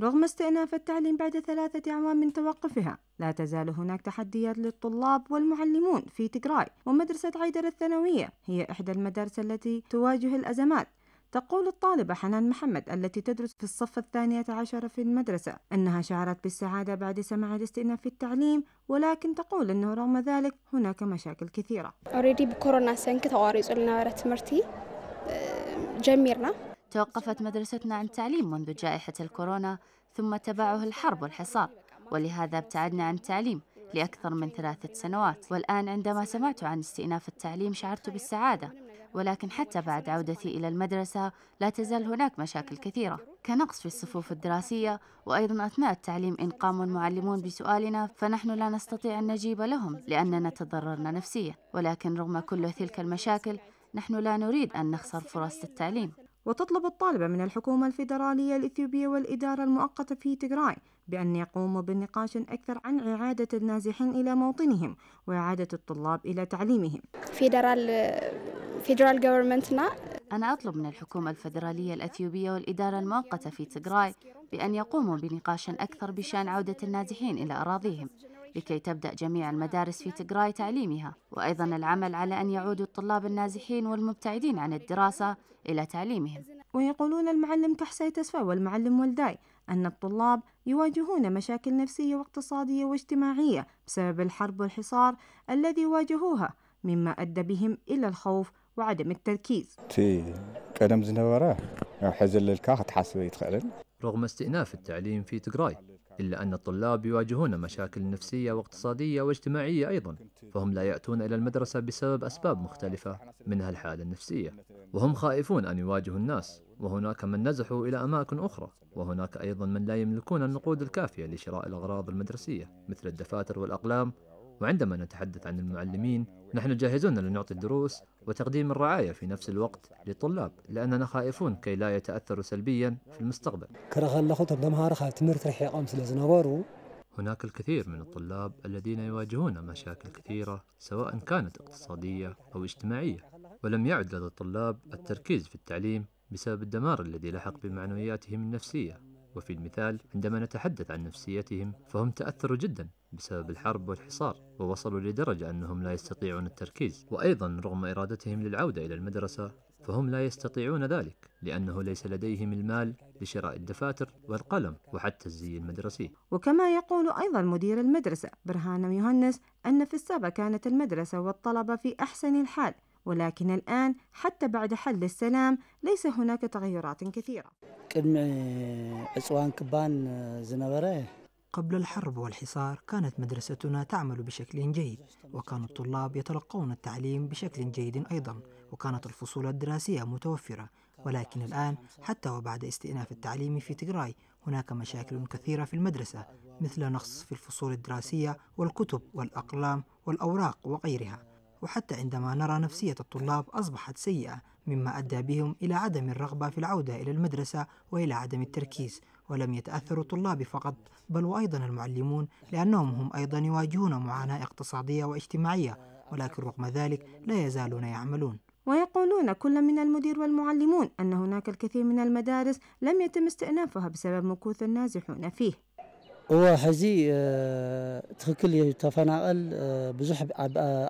رغم استئناف التعليم بعد ثلاثة أعوام من توقفها لا تزال هناك تحديات للطلاب والمعلمون في تجراي ومدرسة عيدر الثانوية هي إحدى المدارس التي تواجه الأزمات تقول الطالبة حنان محمد التي تدرس في الصف الثانية عشر في المدرسة أنها شعرت بالسعادة بعد سماع الاستئناف في التعليم ولكن تقول أنه رغم ذلك هناك مشاكل كثيرة أريد بكورونا سنك تواريز لنا مرتي آه، جميرنا توقفت مدرستنا عن التعليم منذ جائحة الكورونا ثم تبعه الحرب والحصار ولهذا ابتعدنا عن التعليم لأكثر من ثلاثة سنوات والآن عندما سمعت عن استئناف التعليم شعرت بالسعادة ولكن حتى بعد عودتي إلى المدرسة لا تزال هناك مشاكل كثيرة كنقص في الصفوف الدراسية وأيضا أثناء التعليم إن قام المعلمون بسؤالنا فنحن لا نستطيع أن نجيب لهم لأننا تضررنا نفسيا ولكن رغم كل تلك المشاكل نحن لا نريد أن نخسر فرص التعليم وتطلب الطالبة من الحكومة الفيدرالية الإثيوبية والإدارة المؤقتة في تجراي بأن يقوموا بالنقاش أكثر عن إعادة النازحين إلى موطنهم وإعادة الطلاب إلى تعليمهم فيدرال أنا أطلب من الحكومة الفيدرالية الأثيوبية والإدارة المؤقتة في تجراي بأن يقوموا بنقاش أكثر بشأن عودة النازحين إلى أراضيهم لكي تبدأ جميع المدارس في تقراي تعليمها وأيضا العمل على أن يعودوا الطلاب النازحين والمبتعدين عن الدراسة إلى تعليمهم ويقولون المعلم كحسي تسفى والمعلم والداي أن الطلاب يواجهون مشاكل نفسية واقتصادية واجتماعية بسبب الحرب والحصار الذي واجهوها مما أدى بهم إلى الخوف وعدم التركيز رغم استئناف التعليم في تقراي إلا أن الطلاب يواجهون مشاكل نفسية واقتصادية واجتماعية أيضا فهم لا يأتون إلى المدرسة بسبب أسباب مختلفة منها الحالة النفسية وهم خائفون أن يواجهوا الناس وهناك من نزحوا إلى أماكن أخرى وهناك أيضا من لا يملكون النقود الكافية لشراء الأغراض المدرسية مثل الدفاتر والأقلام وعندما نتحدث عن المعلمين نحن جاهزون لنعطي الدروس وتقديم الرعاية في نفس الوقت للطلاب لأننا خائفون كي لا يتأثروا سلبيا في المستقبل هناك الكثير من الطلاب الذين يواجهون مشاكل كثيرة سواء كانت اقتصادية أو اجتماعية ولم يعد لدى الطلاب التركيز في التعليم بسبب الدمار الذي لحق بمعنوياتهم النفسية وفي المثال عندما نتحدث عن نفسيتهم فهم تأثروا جدا بسبب الحرب والحصار ووصلوا لدرجة أنهم لا يستطيعون التركيز وأيضا رغم إرادتهم للعودة إلى المدرسة فهم لا يستطيعون ذلك لأنه ليس لديهم المال لشراء الدفاتر والقلم وحتى الزي المدرسي وكما يقول أيضا مدير المدرسة برهان يوهنس أن في السابق كانت المدرسة والطلبة في أحسن الحال ولكن الآن حتى بعد حل السلام ليس هناك تغيرات كثيرة آه، آه، قبل الحرب والحصار كانت مدرستنا تعمل بشكل جيد وكان الطلاب يتلقون التعليم بشكل جيد أيضا وكانت الفصول الدراسية متوفرة ولكن الآن حتى وبعد استئناف التعليم في تيغراي هناك مشاكل كثيرة في المدرسة مثل نقص في الفصول الدراسية والكتب والأقلام والأوراق وغيرها وحتى عندما نرى نفسية الطلاب أصبحت سيئة مما أدى بهم إلى عدم الرغبة في العودة إلى المدرسة وإلى عدم التركيز ولم يتأثروا الطلاب فقط بل وأيضا المعلمون لأنهم هم أيضا يواجهون معاناة اقتصادية واجتماعية ولكن رغم ذلك لا يزالون يعملون ويقولون كل من المدير والمعلمون أن هناك الكثير من المدارس لم يتم استئنافها بسبب مكوث النازحون فيه هو هزي آه، تخكل ተፈናቀል ብዙሕ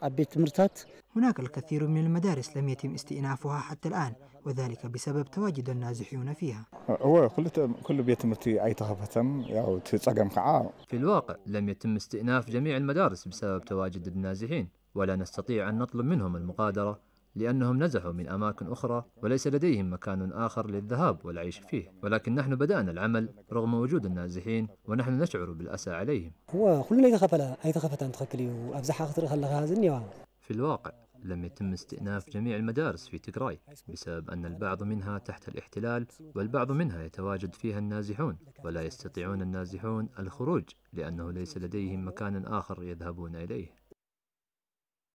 عبيت مرتات هناك الكثير من المدارس لم يتم استئنافها حتى الآن وذلك بسبب تواجد النازحين فيها هو كل كل بيت مرتي أي تخفتم أو تتسقم في الواقع لم يتم استئناف جميع المدارس بسبب تواجد النازحين ولا نستطيع أن نطلب منهم المغادرة لأنهم نزحوا من أماكن أخرى وليس لديهم مكان آخر للذهاب والعيش فيه ولكن نحن بدأنا العمل رغم وجود النازحين ونحن نشعر بالأسى عليهم في الواقع لم يتم استئناف جميع المدارس في تقراي بسبب أن البعض منها تحت الاحتلال والبعض منها يتواجد فيها النازحون ولا يستطيعون النازحون الخروج لأنه ليس لديهم مكان آخر يذهبون إليه